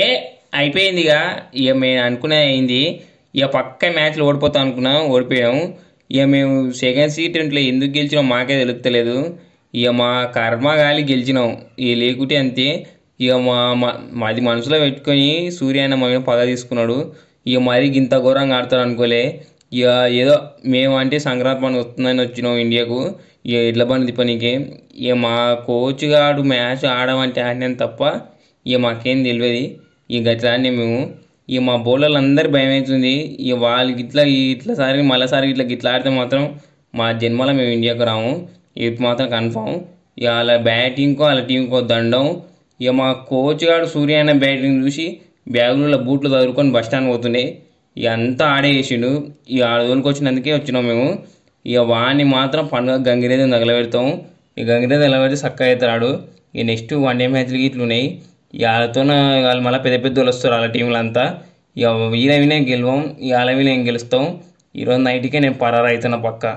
ఏ అయిపోయిందిగా ఇక మేము అనుకునే అయింది ఇక పక్క మ్యాచ్లో ఓడిపోతాం అనుకున్నాం ఓడిపోయాం ఇక మేము సెకండ్ సీట్ ఇంట్లో ఎందుకు గెలిచినాం మాకే తెలుస్తలేదు ఇక మా కర్మ గాలి గెలిచినాం ఇక లేకుంటే అంతే ఇక మా మాది మనసులో పెట్టుకొని సూర్య అన్న మా పగ తీసుకున్నాడు ఇక మరి ఇంత ఘోరంగా ఆడతాడు అనుకోలే ఇక ఏదో మేము అంటే సంక్రాంతి పండుగ వస్తుందని వచ్చినాం ఇండియాకు ఇక ఎడ్ల బండి పనికి ఇక మా కోచ్ గారు మ్యాచ్ ఆడమంటే ఆడినాను తప్ప ఇక మాకేం తెలియదు ఇక గట్లానే మేము ఇక మా అందరు భయం అవుతుంది ఇక వాళ్ళకి ఇట్లా ఇట్లా సారి మళ్ళీసారి ఇట్లా ఇట్లా ఆడితే మాత్రం మా జన్మలో మేము ఇండియాకు రాము ఇది మాత్రం కన్ఫామ్ ఇక వాళ్ళ బ్యాటింగ్కో వాళ్ళ టీంకో దండం ఇక మా కోచ్ గారు సూర్య అయిన బ్యాటింగ్ చూసి బ్యాగులో బూట్లు చదువుకొని బస్ స్టాండ్ పోతుండే ఇక అంతా ఆడేసిండు ఇక ఆడదోలికి వచ్చినందుకే వచ్చినాం మేము ఇక వాడిని మాత్రం పండుగ గంగిరేదని తగలబెడతాం ఈ గంగిరేది ఎలా పెడితే చక్కగా అవుతాడు ఇక నెక్స్ట్ వన్ డే మ్యాచ్లు ఇట్లున్నాయి వాళ్ళతో వాళ్ళు మళ్ళీ పెద్ద పెద్ద వస్తారు వాళ్ళ టీంలు అంతా ఇక వీళ్ళ వినే గెలవం వాళ్ళ వినే గెలుస్తాం ఈరోజు నైట్కే నేను పరారు అవుతున్నా పక్కా